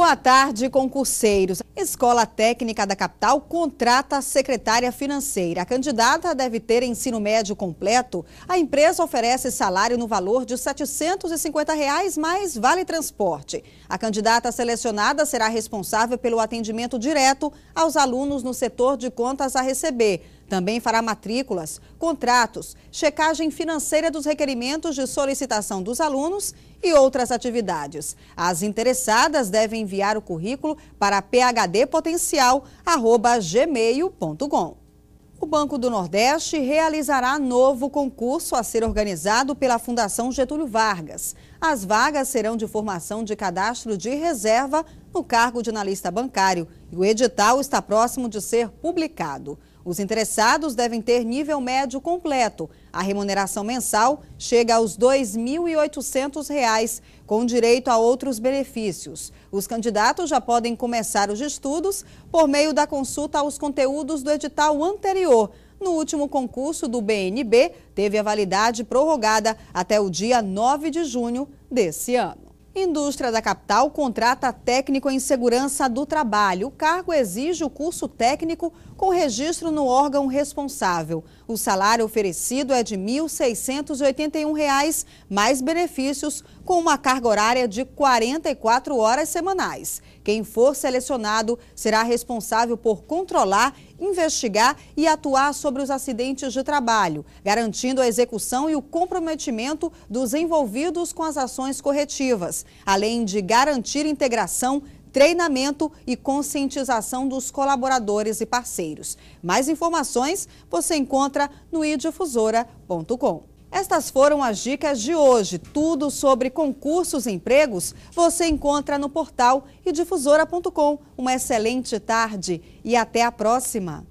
Boa tarde, concurseiros. Escola Técnica da Capital contrata a secretária financeira. A candidata deve ter ensino médio completo. A empresa oferece salário no valor de R$ 750 reais, mais vale transporte. A candidata selecionada será responsável pelo atendimento direto aos alunos no setor de contas a receber também fará matrículas, contratos, checagem financeira dos requerimentos de solicitação dos alunos e outras atividades. As interessadas devem enviar o currículo para phdpotencial.gmail.com. O Banco do Nordeste realizará novo concurso a ser organizado pela Fundação Getúlio Vargas. As vagas serão de formação de cadastro de reserva no cargo de analista bancário e o edital está próximo de ser publicado. Os interessados devem ter nível médio completo. A remuneração mensal chega aos R$ 2.800, com direito a outros benefícios. Os candidatos já podem começar os estudos por meio da consulta aos conteúdos do edital anterior. No último concurso do BNB, teve a validade prorrogada até o dia 9 de junho desse ano. Indústria da capital contrata técnico em segurança do trabalho. O cargo exige o curso técnico com registro no órgão responsável. O salário oferecido é de R$ 1.681, mais benefícios, com uma carga horária de 44 horas semanais. Quem for selecionado será responsável por controlar, investigar e atuar sobre os acidentes de trabalho, garantindo a execução e o comprometimento dos envolvidos com as ações corretivas, além de garantir integração treinamento e conscientização dos colaboradores e parceiros. Mais informações você encontra no idifusora.com. Estas foram as dicas de hoje. Tudo sobre concursos e empregos você encontra no portal e difusora.com. Uma excelente tarde e até a próxima!